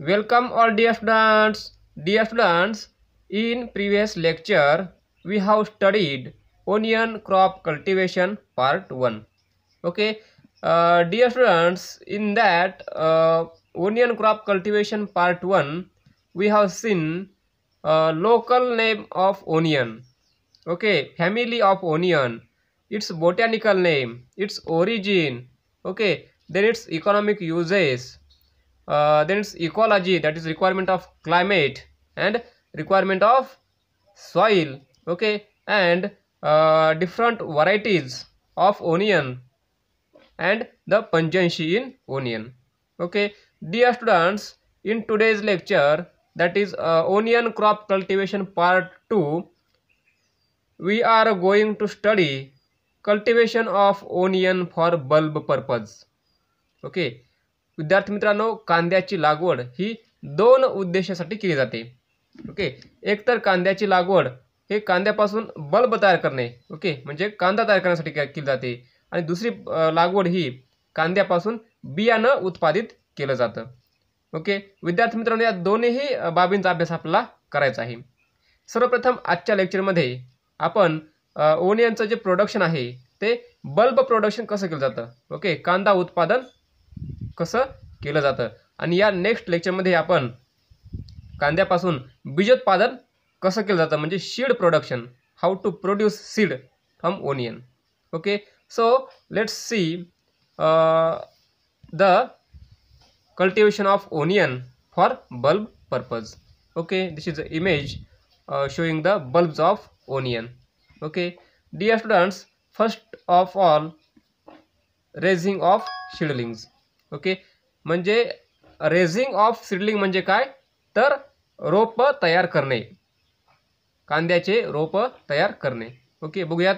Welcome all dear students. Dear students, in previous lecture, we have studied onion crop cultivation part 1. Okay, uh, dear students, in that uh, onion crop cultivation part 1, we have seen uh, local name of onion. Okay, family of onion, its botanical name, its origin, okay, then its economic uses, uh, then it's ecology that is requirement of climate and requirement of soil okay and uh, different varieties of onion and the pungency in onion okay dear students in today's lecture that is uh, onion crop cultivation part 2 we are going to study cultivation of onion for bulb purpose okay विद्यार्थी मित्रांनो कांद्याची लागवड ही दोन उद्देशासाठी केली जाते okay एकतर कांद्याची लागवड हे कांद्यापासून बल्ब तयार करणे ओके म्हणजे कांदा तयार करण्यासाठी केली जाते आणि दुसरी लागवड ही कांद्यापासून बियाणं उत्पादित केलं जातं ओके विद्यार्थी मित्रांनो या दोन्ही बाबींचा अभ्यास आपल्याला करायचा आहे सर्वप्रथम आजच्या लेक्चरमध्ये आपण ओनियनचं जे प्रोडक्शन आहे ते बल्ब प्रोडक्शन कसं केलं जातं ओके कांदा उत्पादन कसं केलं जातं आणि या नेक्स्ट लेक्चरमध्ये आपण कांद्यापासून बीजोत्पादन कसं केलं जातं म्हणजे seed production how to produce seed from onion okay so let's see the cultivation of onion for bulb purpose okay this is a image showing the bulbs of onion okay dear students first of all raising of seedlings okay म्हणजे raising of seedling म्हणजे काय तर रोप तयार करणे कांद्याचे रोप तयार करणे okay बघूयात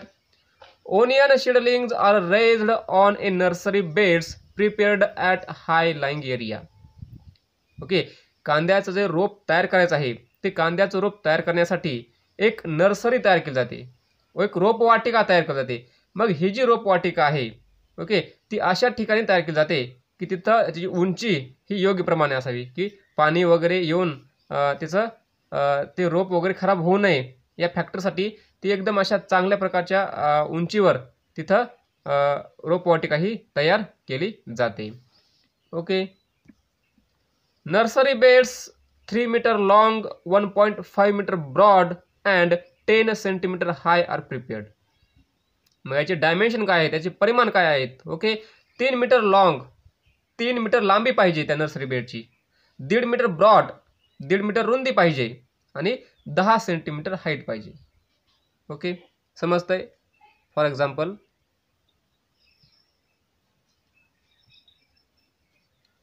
onion seedling are raised on a nursery beds prepared at high lying area okay कांद्याचं जे रोप तयार करायचं आहे ते कांद्याचं रोप तयार करण्यासाठी एक नर्सरी तयार केली जाते व एक रोपवाटिका तयार केली जाते मग ही जी रोपवाटिका आहे ओके ती अशा ठिकाणी तयार केली जाते की तिथं त्याची उंची ही योग्य प्रमाणे असावी की पाणी वगैरे येऊन त्याचं ते रोप वगैरे खराब होऊ नये या फॅक्टरसाठी ती एकदम अशा चांगल्या प्रकारच्या उंचीवर तिथं रोपवाटिका ही तयार केली जाते okay nursery beds three metre long one point five metre broad and ten centimetre high are prepared मग याचे डायमेन्शन काय आहे त्याचे परिमाण काय आहेत ओके तीन मीटर लॉंग तीन मीटर लांबी पाहिजे त्या नर्सरी बेडची दीड मीटर ब्रॉड दीड मीटर रुंदी पाहिजे आणि दहा सेंटीमीटर हाईट पाहिजे ओके समजतं आहे फॉर एक्झाम्पल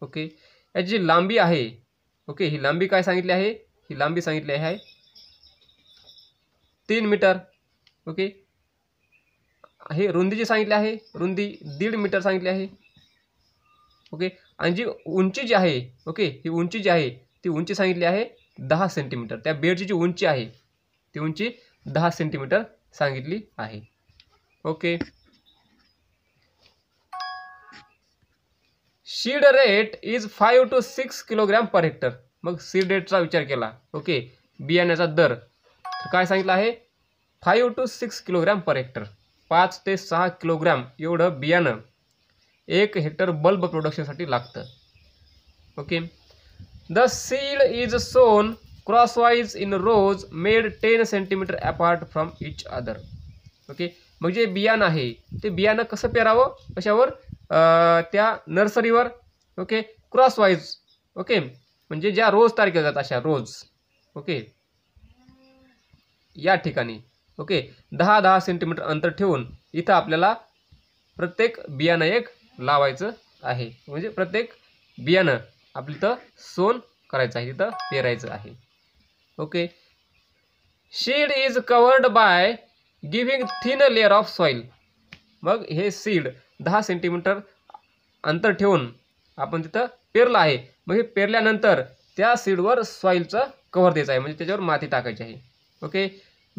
ओके याची जी लांबी आहे ओके ही लांबी काय सांगितली आहे ही लांबी सांगितली आहे तीन मीटर ओके हे रुंदीची जी सांगितली आहे रुंदी दीड मीटर सांगितली आहे ओके आणि जी उंची जी आहे ओके ही उंची जी आहे ती उंची सांगितली आहे दहा सेंटीमीटर त्या बेडची जी उंची आहे ती उंची दहा सेंटीमीटर सांगितली आहे okay seed rate is five to six kilogram per hectare मग सीड रेटचा विचार केला ओके बियाण्याचा दर काय सांगितलं आहे five to six kilogram per hectare पाच ते सहा किलोग्रॅम एवढं बियाणं एक हेक्टर बल्ब प्रोडक्शनसाठी लागतं okay the seed is sown crosswise in rows made ten centimetre apart from each other okay मग जे बियाणं आहे ते बियाणं कसं पेरावं कशावर त्या नर्सरीवर ओके क्रॉसवाईज ओके म्हणजे ज्या रोज तारखेला जातात अशा रोज ओके या ठिकाणी ओके दहा दहा सेंटीमीटर अंतर ठेवून इथं आपल्याला प्रत्येक बियाणं एक लावायचं आहे म्हणजे प्रत्येक बियाणं आपलं तर सोन करायचं आहे तिथं पेरायचं आहे okay seed is covered by giving thin layer of soil मग हे सीड दहा सेंटीमीटर अंतर ठेवून आपण तिथं पेरलं आहे मग हे पेरल्यानंतर त्या सीडवर सॉईलचं कव्हर द्यायचं आहे म्हणजे त्याच्यावर माती टाकायची आहे okay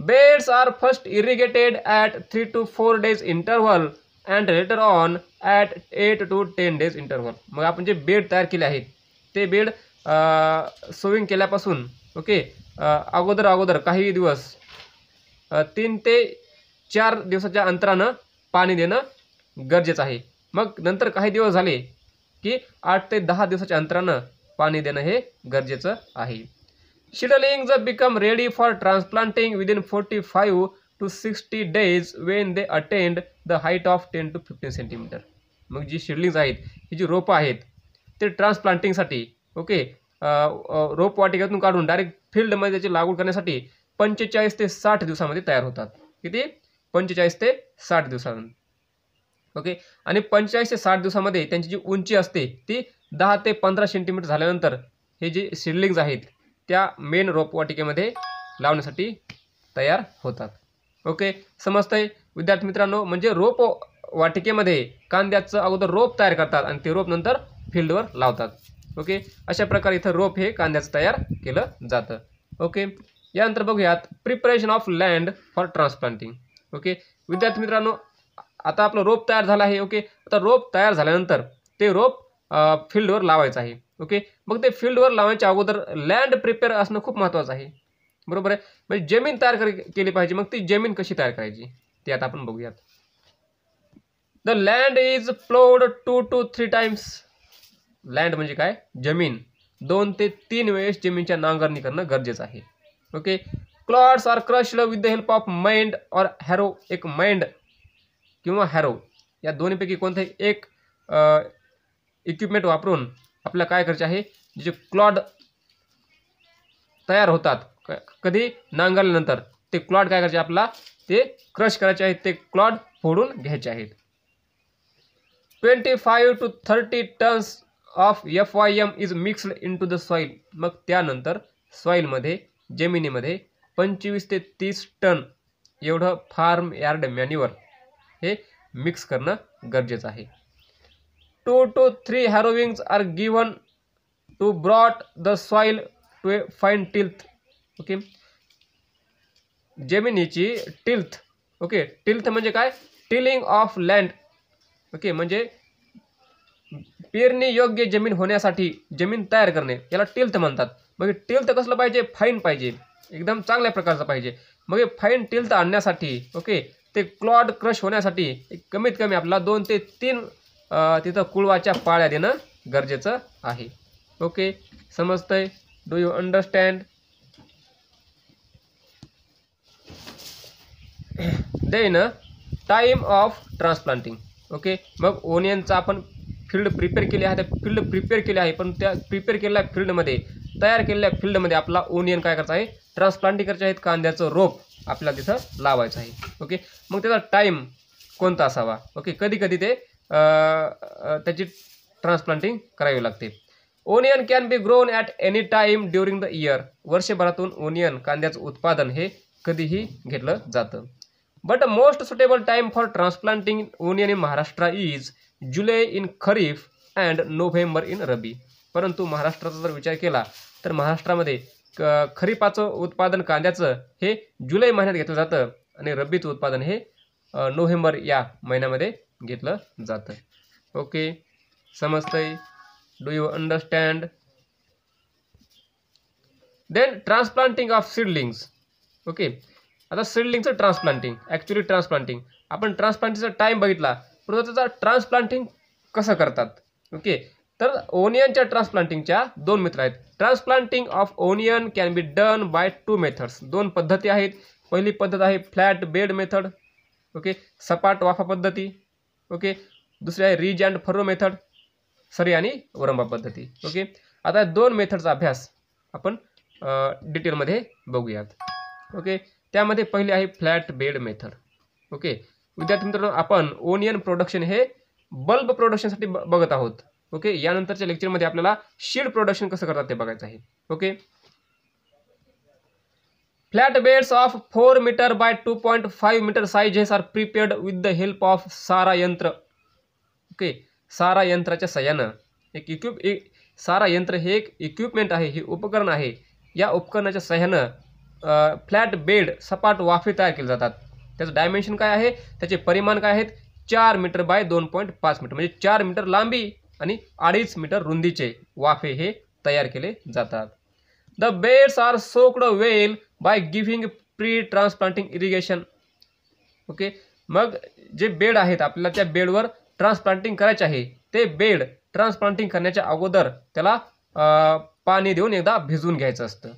beds are first irrigated at three to four days interval and later on at eight to ten days interval मग आपण जे बेड तयार केले आहेत ते बेड सोविंग केल्यापासून ओके अगोदर अगोदर काही दिवस तीन ते चार दिवसाच्या अंतरानं पाणी देणं गरजेचं आहे मग नंतर काही दिवस झाले की आठ ते दहा दिवसाच्या अंतरानं पाणी देणं हे गरजेचं आहे शिडलिंग ज become ready for transplanting within forty five to sixty days when they attain the height of ten to fifteen centimetre मग जी शिडलिंग्स आहेत ही जी रोपं आहेत ते ट्रान्सप्लांटिंगसाठी ओके रोपवाटिकेतून काढून डायरेक्ट फील्डमध्ये त्याची लागवड करण्यासाठी पंचेचाळीस ते साठ दिवसामध्ये तयार होतात किती पंचेचाळीस ते साठ दिवसानंतर ओके आणि पंचेचाळीस ते साठ दिवसामध्ये त्यांची जी उंची असते ती दहा ते पंधरा सेंटीमीटर झाल्यानंतर हे जे शिर्लिंग्ज आहेत त्या मेन रोपवाटिकेमध्ये लावण्यासाठी तयार होतात ओके आहे विद्यार्थी मित्रांनो म्हणजे रोप वाटिकेमध्ये कांद्याचं अगोदर रोप तयार करतात आणि ते रोप नंतर फील्डवर लावतात ओके अशा प्रकारे इथं रोप हे कांद्याचं तयार केलं जातं ओके यानंतर बघूयात preparation of land for transplanting okay विद्यार्थी मित्रांनो आता आपलं रोप तयार झालं आहे ओके आता रोप तयार झाल्यानंतर ते रोप फील्डवर लावायचं आहे ओके मग ते फील्डवर लावायच्या अगोदर लँड प्रिपेअर असणं खूप महत्त्वाचं आहे बरोबर आहे म्हणजे जमीन तयार केली पाहिजे मग ती जमीन कशी तयार करायची ती आता आपण बघूयात the land is ploughed two to three times land म्हणजे काय जमीन दोन ते तीन वेळेस जमीनच्या नांगरणी करणं गरजेचं आहे okay clods are crush with the help of mind or harrow एक माइंड किंवा हॅरो या दोन्हीपैकी कोणतंही एक इक्विपमेंट वापरून आपल्याला काय करायचे आहे जे क्लॉड तयार होतात कधी नांगरल्यानंतर ते क्लॉड काय करायचे आपला ते क्रश करायचे आहेत ते क्लॉड फोडून घ्यायचे आहेत twenty five to thirty tons of F Y M is mixed in to the soil मग त्यानंतर सॉईलमध्ये जमिनीमध्ये पंचवीस ते तीस टन एवढं फार्म यार्ड मॅन्युअर हे मिक्स करणं गरजेचं आहे two to three harrowings are given to brought the soil to fine tilth okay जमिनीची टिल्थ ओके टिल्थ म्हणजे काय टिलिंग ऑफ लँड ओके म्हणजे पेरणी योग्य जमीन होण्यासाठी जमीन तयार करणे याला टिल्थ म्हणतात मग टिल्थ कसलं पाहिजे फाईन पाहिजे एकदम चांगल्या प्रकारचं पाहिजे मग फाईन टिल्थ आणण्यासाठी ओके ते क्लॉड क्रश होण्यासाठी कमीत कमी आपल्याला दोन ते तीन तिथं कुळवाच्या पाळ्या देणं गरजेचं आहे ओके समजतंय do you understand then time of transplanting okay मग ओनियनचा आपण फील्ड प्रिपेअर केले आहे त्या फील्ड प्रिपेअर केले आहे पण त्या प्रिपेअर केलेल्या फील्डमध्ये तयार केलेल्या फील्डमध्ये आपला ओनियन काय करायचं आहे ट्रान्सप्लांटिंग करायचे आहेत कांद्याचं रोप आपल्याला तिथं लावायचं आहे ओके मग त्याचा टाईम कोणता असावा ओके कधी कधी ते त्याची ट्रान्सप्लांटिंग करावी लागते onion can be grown at any time during the year वर्षभरातून ओनियन कांद्याचं उत्पादन हे कधीही घेतलं जातं but most suitable time for transplanting onion in Maharashtra is July in kharif and November in rabi परंतु महाराष्ट्राचा जर विचार केला तर महाराष्ट्रामध्ये क खरीपाचं उत्पादन कांद्याचं हे जुलै महिन्यात घेतलं जातं आणि रब्बीचं उत्पादन हे नोव्हेंबर या महिन्यामध्ये घेतलं जातं ओके समजतंय do you understand then transplanting of seedlings okay आता सिडलिंगचं ट्रान्सप्लांटिंग ॲक्च्युली ट्रान्सप्लांटिंग आपण ट्रान्सप्लांटिंगचा टाईम बघितला परंतु ट्रान्सप्लांटिंग कसं करतात ओके तर ओनियनच्या ट्रान्सप्लांटिंगच्या दोन मित्र आहेत transplanting of onion can be done by two methods दोन पद्धती आहेत पहिली पद्धत आहे फ्लॅट बेड मेथड ओके सपाट वाफा पद्धती ओके दुसरी आहे रिज अँड फरो मेथड सरी आणि वरंबा पद्धती ओके आता दोन मेथडचा अभ्यास आपण डिटेलमध्ये बघूयात ओके त्यामध्ये पहिले आहे फ्लॅट बेड मेथड ओके विद्यार्थी मित्रांनो आपण ओनियन प्रोडक्शन हे बल्ब प्रोडक्शनसाठी बघत आहोत ओके यानंतरच्या लेक्चरमध्ये आपल्याला शीड प्रोडक्शन कसं करतात ते बघायचं आहे okay flat beds of four metre by two point five metre size are prepared with the help of सारा यंत्र ओके सारा यंत्राच्या सहाय्यानं एक इक्विप सारा यंत्र हे एक इक्विपमेंट आहे हे उपकरण आहे या उपकरणाच्या सह्यानं फ्लॅट बेड सपाट वाफे तयार केले जातात त्याचं डायमेन्शन काय आहे त्याचे परिमाण काय आहेत चार मीटर बाय दोन पॉईंट पाच मीटर म्हणजे चार मीटर लांबी आणि अडीच मीटर रुंदीचे वाफे हे तयार केले जातात the beds are soaked well by giving pre transplanting irrigation okay मग जे बेड आहेत आपल्याला त्या बेडवर ट्रान्सप्लांटिंग करायचे आहे ते बेड ट्रान्सप्लांटिंग करण्याच्या अगोदर त्याला पाणी देऊन एकदा भिजून घ्यायचं असतं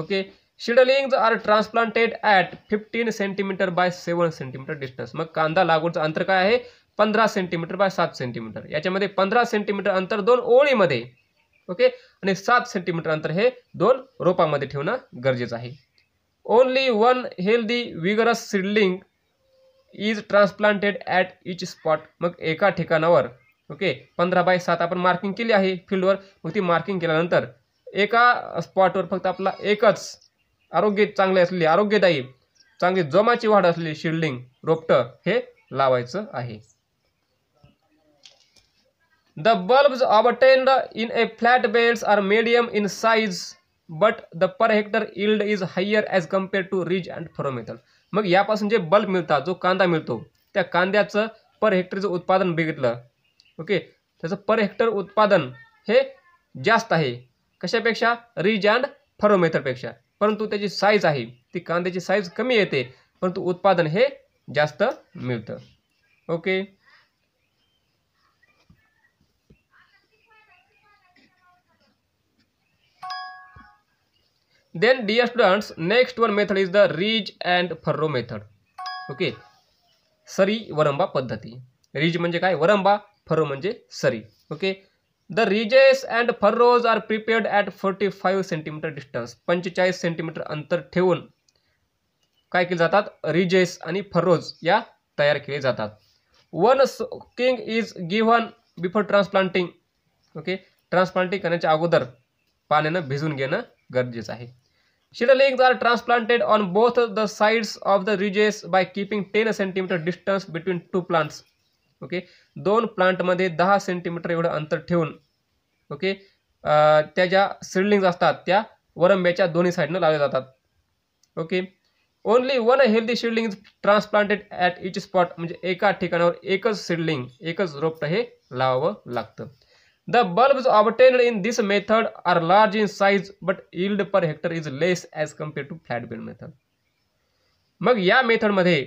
okay seedlings are transplanted at fifteen centimetre by seven centimetre distance मग कांदा लागवडचं अंतर काय आहे पंधरा सेंटीमीटर बाय सात सेंटीमीटर याच्यामध्ये पंधरा सेंटीमीटर अंतर दोन ओळीमध्ये ओके आणि सात सेंटीमीटर अंतर हे दोन रोपामध्ये ठेवणं गरजेचं आहे only one healthy vigorous seedling is transplanted at each spot मग एका ठिकाणावर ओके पंधरा बाय सात आपण मार्किंग केली आहे फील्डवर मग ती मार्किंग केल्यानंतर एका स्पॉटवर फक्त आपला एकच आरोग्य चांगले असले आरोग्यदायी चांगली जमाची वाढ असलेली शिल्डिंग रोपट हे लावायचं आहे the bulb obtained in a flat bells are medium in size but the per hectare yield is higher as compare to ridge and furrow method मग यापासून जे बल्ब मिळतात जो कांदा मिळतो त्या कांद्याचं पर हेक्टरचं उत्पादन बघितलं ओके त्याचं पर हेक्टर उत्पादन हे जास्त आहे कशापेक्षा रिज अँड फरोमेथलपेक्षा परंतु त्याची साईज आहे ती कांद्याची साईज कमी येते परंतु उत्पादन हे जास्त मिळतं okay then dear students next one method is the ridge and furrow method okay सरी वरंबा पद्धती रीज म्हणजे काय वरंबा फर्रो म्हणजे सरी okay the ridges and furrows are prepared at forty five centimetre distance पंचेचाळीस सेंटीमीटर अंतर ठेवून काय केले जातात रिजेस आणि फर्रोज या तयार केले जातात one king is given before transplanting okay transplanting करण्याच्या अगोदर पाण्यानं भिजून घेणं गरजेचं आहे seedlings are transplanted on both the sides of the ridges by keeping ten centimetre distance between two plants okay दोन प्लांटमध्ये दहा सेंटीमीटर एवढं अंतर ठेवून ओके त्या ज्या सिडलिंग्ज असतात त्या वरंब्याच्या दोन्ही साईडनं लावल्या जातात okay only one healthy seedling transplanted at each spot म्हणजे एका ठिकाणावर एकच सिडलिंग एकच रोपटं हे लावावं लागतं the bulb obtained in this method are large in size but yield per hectare is less as compare to flat bed method मग या मेथडमध्ये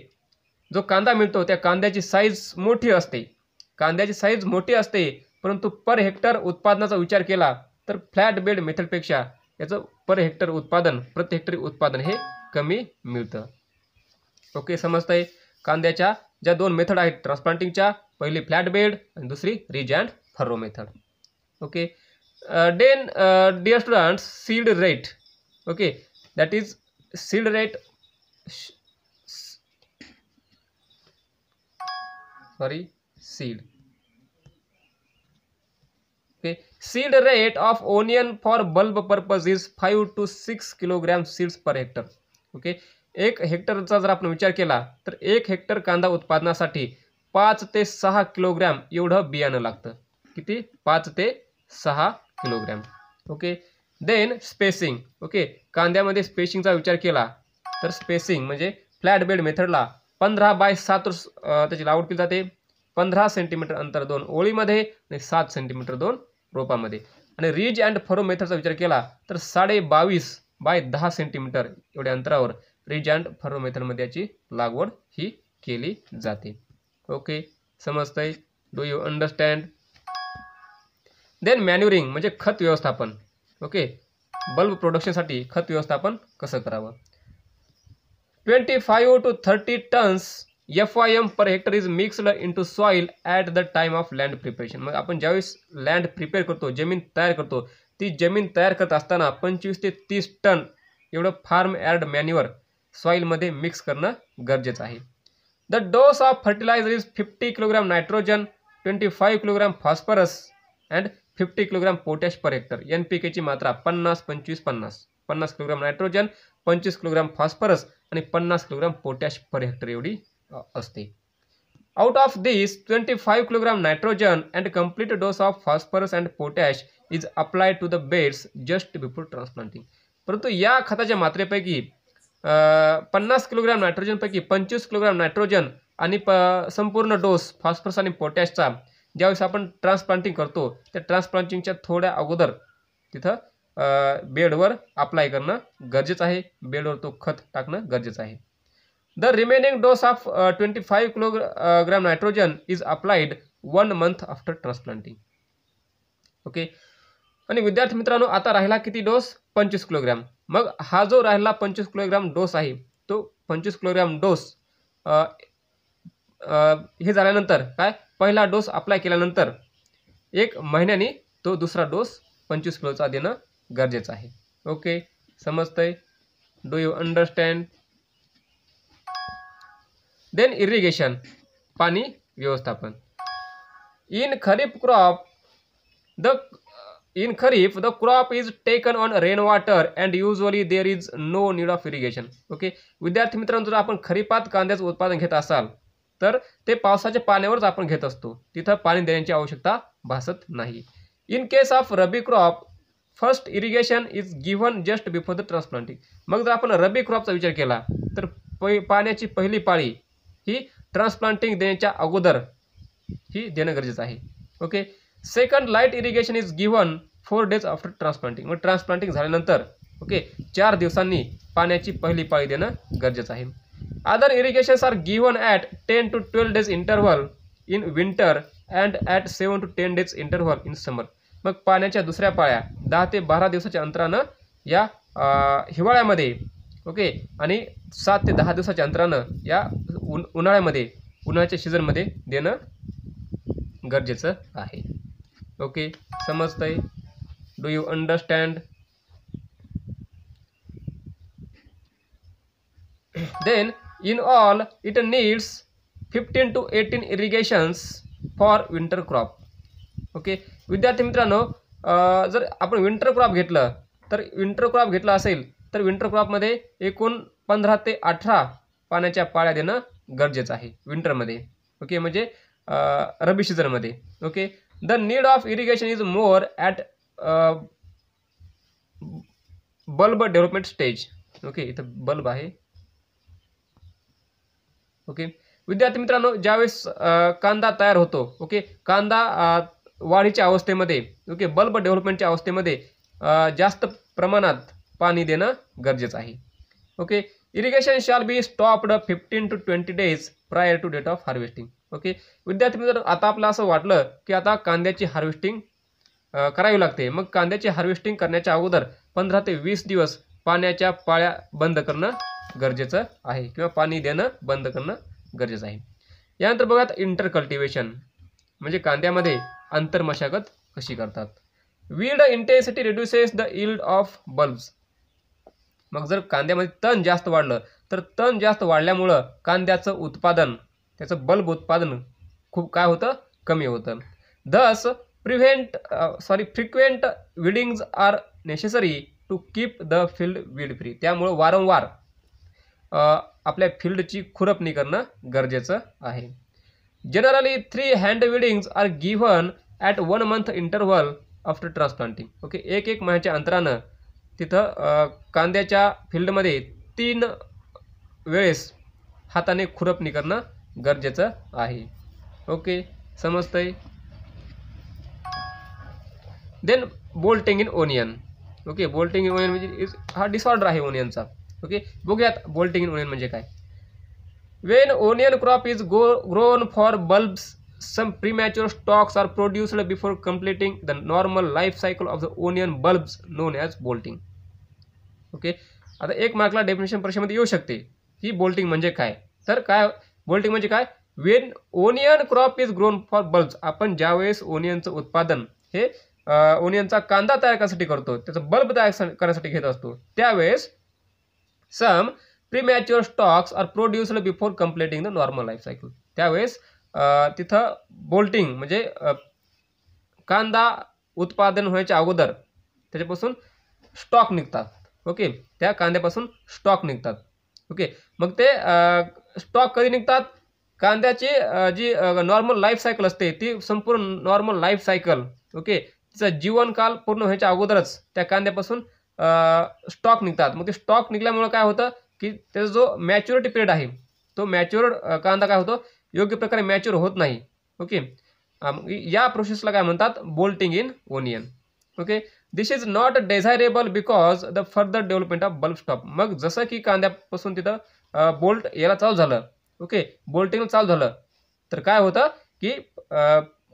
जो कांदा मिळतो त्या कांद्याची साईज मोठी असते कांद्याची साईज मोठी असते परंतु पर हेक्टर उत्पादनाचा विचार केला तर फ्लॅट बेड मेथडपेक्षा याचं पर हेक्टर उत्पादन प्रति हेक्टरी उत्पादन हे कमी मिळतं ओके आहे कांद्याच्या ज्या दोन मेथड आहेत ट्रान्सप्लांटिंगच्या पहिली फ्लॅट बेड आणि दुसरी ridge and furrow method okay then dear students seed rate okay that is seed rate sorry seed okay seed rate of onion for bulb purpose is 5 to six kilogram seeds per hectare okay एक हेक्टरचा जर आपण विचार केला तर एक hectare कांदा उत्पादनासाठी पाच ते सहा किलोग्रॅम एवढं बियाणं लागतं किती पाच ते सहा kilogram okay then spacing okay कांद्यामध्ये स्पेसिंगचा विचार केला तर स्पेसिंग म्हणजे फ्लॅट बेड मेथडला पंधरा बाय सात त्याची लावड केली जाते पंधरा सेंटीमीटर अंतर दोन ओळीमध्ये आणि सात सेंटीमीटर दोन रोपामध्ये आणि रिज अँड फरो मेथडचा विचार केला तर साडे बावीस बाय दहा सेंटीमीटर एवढ्या अंतरावर रिज अँड फरो मेथडमध्ये याची लागवड ही केली जाते ओके समजतंय do you understand then manuring म्हणजे खत व्यवस्थापन ओके बल्ब प्रोडक्शनसाठी खत व्यवस्थापन कसं करावं 25 to 30 tons F I M per hectare is mixed into soil at the time of land preparation मग आपण ज्यावेळेस लँड प्रिपेअर करतो जमीन तयार करतो ती जमीन तयार करत असताना पंचवीस ते तीस टन एवढं फार्म ॲड मॅन्युअर सॉईलमध्ये मिक्स करणं गरजेचं आहे the dose of fertiliser is fifty kilogram nitrogen twenty five kilogram phosphorus and fifty kilogram potash per hectare N P केची मात्रा पन्नास पंचवीस पन्नास पन्नास किलोग्राम नायट्रोजन पंचवीस किलोग्राम फॉस्फरस आणि पन्नास किलोग्राम पोटॅश पर हेक्टर एवढी असते out of this twenty five kilogram nitrogen and complete dose of phosphorus and potash is apply to the beds just before transplanting परंतु या खताच्या मात्रेपैकी पन्नास किलोग्राम नायट्रोजनपैकी पंचवीस किलोग्राम नायट्रोजन आणि प संपूर्ण डोस फॉस्फरस आणि पोटॅशचा ज्यावेळेस आपण ट्रान्सप्लांटिंग करतो त्या ट्रान्सप्लांटिंगच्या थोड्या अगोदर तिथं बेडवर अप्लाय करणं गरजेचं आहे बेडवर तो खत टाकणं गरजेचं आहे the remaining dose of twenty five gram nitrogen is applied one month after transplanting okay आणि विद्यार्थी मित्रांनो आता राहिला किती डोस पंचवीस किलोग्रॅम मग हा जो राहिला पंचवीस किलोग्रॅम डोस आहे तो पंचवीस किलोग्रॅम डोस हे झाल्यानंतर काय पहिला डोस अप्लाय केल्यानंतर एक महिन्याने तो दुसरा डोस पंचवीस किलोचा देणं गरजेचं आहे ओके समजतंय do you understand then irrigation पाणी व्यवस्थापन in kharif crop the in kharif the crop is taken on rain water and usually there is no need of irrigation okay विद्यार्थी मित्रांनो जर आपण खरीपात कांद्याचं उत्पादन घेत असाल तर ते पावसाच्या पाण्यावरच आपण घेत असतो तिथं पाणी देण्याची आवश्यकता भासत नाही in case of rabi crop first irrigation is given just before the transplanting मग जर आपण रबी क्रॉपचा विचार केला तर प पाण्याची पहिली पाळी ही ट्रान्सप्लांटिंग देण्याच्या अगोदर ही देणं गरजेचं आहे okay second light irrigation is given four days after transplanting मग ट्रान्सप्लांटिंग झाल्यानंतर ओके चार दिवसांनी पाण्याची पहिली पाळी देणं गरजेचं आहे other irrigations are given at ten to twelve days interval in winter and at seven to ten days interval in summer मग पाण्याच्या दुसऱ्या पाळ्या दहा ते बारा दिवसाच्या अंतरानं या हिवाळ्यामध्ये ओके आणि सात ते दहा दिवसाच्या अंतरानं या उन उन्हाळ्यामध्ये उन्हाळ्याच्या सीझनमध्ये देणं गरजेचं आहे ओके समजतंय do you understand then in all it needs fifteen to eighteen irrigations for winter crop okay विद्यार्थी मित्रांनो जर आपण विंटर क्रॉप घेतलं तर विंटर क्रॉप घेतला असेल तर विंटर क्रॉपमध्ये एकूण पंधरा ते अठरा पाण्याच्या पाळ्या देणं गरजेचं आहे विंटरमध्ये ओके म्हणजे रबी सीझनमध्ये okay the need of irrigation is more at bulb development stage okay इथं बल्ब आहे ओके विद्यार्थी मित्रांनो ज्यावेळेस कांदा तयार होतो ओके कांदा वाढीच्या अवस्थेमध्ये ओके बल्ब डेव्हलपमेंटच्या अवस्थेमध्ये जास्त प्रमाणात पाणी देणं गरजेचं आहे okay irrigation shall be stopped fifteen to twenty days prior to date of harvesting okay विद्यार्थी मित्र आता आपलं असं वाटलं की आता कांद्याची हार्वेस्टिंग करावी लागते मग कांद्याची हार्वेस्टिंग करण्याच्या अगोदर पंधरा ते वीस दिवस पाण्याच्या पाळ्या बंद करणं गरजेचं आहे किंवा पाणी देणं बंद करणं गरजेचं आहे यानंतर बघा इंटर कल्टिवेशन म्हणजे कांद्यामध्ये अंतर्मशागत कशी करतात weed intensity reduces the yield of bulbs मग जर कांद्यामध्ये तण जास्त वाढलं तर तण जास्त वाढल्यामुळं कांद्याचं उत्पादन त्याचं बल्ब उत्पादन खूप काय होतं कमी होतं thus prevent sorry frequent weedings are necessary to keep the field weed free त्यामुळं वारंवार आपल्या फील्डची खुरपणी करणं गरजेचं आहे generally three hand readings are given at one month interval after transplanting okay एक एक महिन्याच्या अंतरानं तिथं कांद्याच्या फील्डमध्ये तीन वेळेस हाताने खुरपणी करणं गरजेचं आहे ओके समजतंय then bolting in onion okay bolting in onion म्हणजे हा डिसऑर्डर आहे ओनियनचा ओके बघूयात बोल्टिंग इन ओनियन म्हणजे काय When onion crop is go, grown for bulbs, some premature stalks are produced before completing the normal life cycle of the onion bulbs known as bolting. Okay आता एक मार्कला definition परीक्षेमध्ये येऊ शकते ही bolting म्हणजे काय तर काय बोल्टिंग म्हणजे काय when onion crop is grown for bulbs आपण ज्यावेळेस ओनियनचं उत्पादन हे ओनियनचा कांदा तयार करण्यासाठी करतो त्याचा बल्ब तयार करण्यासाठी घेत असतो त्यावेळेस some premature stalks are produced before completing the normal life cycle त्यावेळेस तिथं बोल्टिंग म्हणजे कांदा उत्पादन होण्याच्या अगोदर त्याच्यापासून स्टॉक निघतात ओके त्या कांद्यापासून स्टॉक निघतात ओके मग ते स्टॉक कधी निघतात कांद्याची जी नॉर्मल लाईफ सायकल असते ती संपूर्ण नॉर्मल लाईफ सायकल ओके तिचा जीवनकाल पूर्ण व्हायच्या अगोदरच त्या कांद्यापासून स्टॉक निघतात मग ते स्टॉक निघल्यामुळं काय होतं की त्याचा जो मॅच्युरिटी पिरियड आहे तो मॅच्युअर्ड कांदा काय होतो योग्य प्रकारे मॅच्युअर होत नाही ओके या प्रोसेसला काय म्हणतात bolting in onion okay this is not desirable because the further development of bulb stop मग जसं की कांद्यापासून तिथं बोल्ट याला चालू झालं ओके बोल्टिंग चालू झालं तर काय होतं की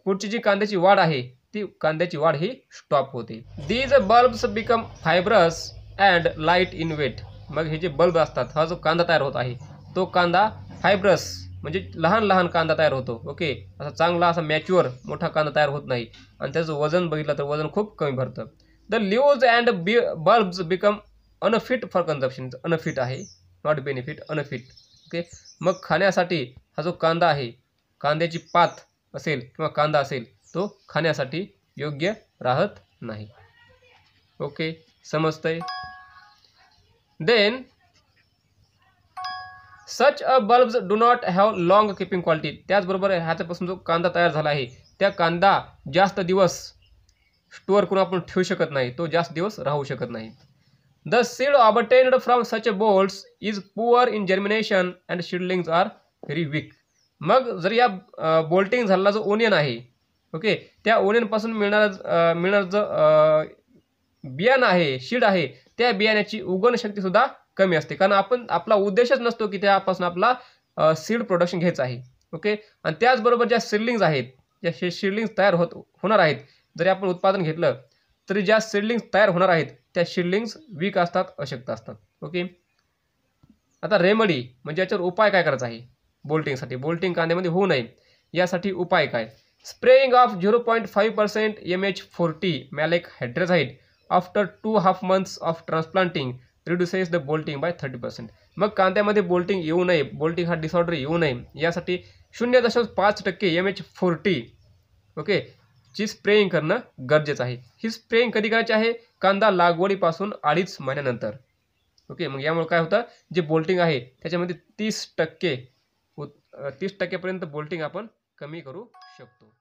पुढची जी कांद्याची वाढ आहे ती कांद्याची वाढ ही स्टॉप होते these bulbs become fibrous and light in weight मग हे जे बल्ब असतात हा जो कांदा तयार होत आहे तो कांदा फायब्रस म्हणजे लहान लहान कांदा तयार होतो ओके असा चांगला असा मॅच्युअर मोठा कांदा तयार होत नाही आणि त्याचं वजन बघितलं तर वजन खूप कमी भरतं the leaves and be bulbs become unfit for consumption unfit आहे नॉट बेनिफिट अनफिट ओके मग खाण्यासाठी हा जो कांदा आहे कांद्याची पात असेल किंवा कांदा असेल तो खाण्यासाठी योग्य राहत नाही ओके समजतंय then such a bulbs do not have long keeping quality त्याचबरोबर ह्याच्यापासून जो कांदा तयार झाला आहे त्या कांदा जास्त दिवस स्टोअर करून आपण ठेवू शकत नाही तो जास्त दिवस राहू शकत नाही the seed obtained from such a bolts is poor in germination and seedlings are very weak मग जर या बोल्टिंग झालेला जो ओनियन आहे ओके त्या ओनियनपासून मिळणारा मिळणार जो बियाणं आहे शीड आहे त्या बियाण्याची उगवण शक्ती सुद्धा कमी असते कारण आपण आपला उद्देशच नसतो की त्यापासून आपला सीड प्रोडक्शन घ्यायचं आहे ओके आणि त्याचबरोबर ज्या सिडलिंग्स आहेत ज्या शे शिडलिंग्स तयार होत होणार आहेत जरी आपण उत्पादन घेतलं तरी ज्या सिडलिंग्स तयार होणार आहेत त्या शिडलिंग्स वीक असतात अशक्त असतात ओके आता रेमडी म्हणजे याच्यावर उपाय काय करायचा आहे बोल्टिंगसाठी बोल्टिंग कांद्यामध्ये होऊ नये यासाठी उपाय काय spraying of zero point five percent M H forty maleic hydrazide after two half months of transplanting reduces the bolting by thirty percent मग कांद्यामध्ये बोल्टिंग येऊ नये बोल्टिंग हा डिसऑर्डर येऊ नये यासाठी शून्य दशांश पाच टक्के एम एच फोर्टी ओके ची स्प्रेइंग करणं गरजेचं आहे ही स्प्रेइंग कधी करायची आहे कांदा लागवडीपासून अडीच महिन्यानंतर ओके मग यामुळे काय होतं जे बोल्टिंग आहे त्याच्यामध्ये तीस टक्के तीस टक्केपर्यंत बोल्टिंग आपण कमी करू शकतो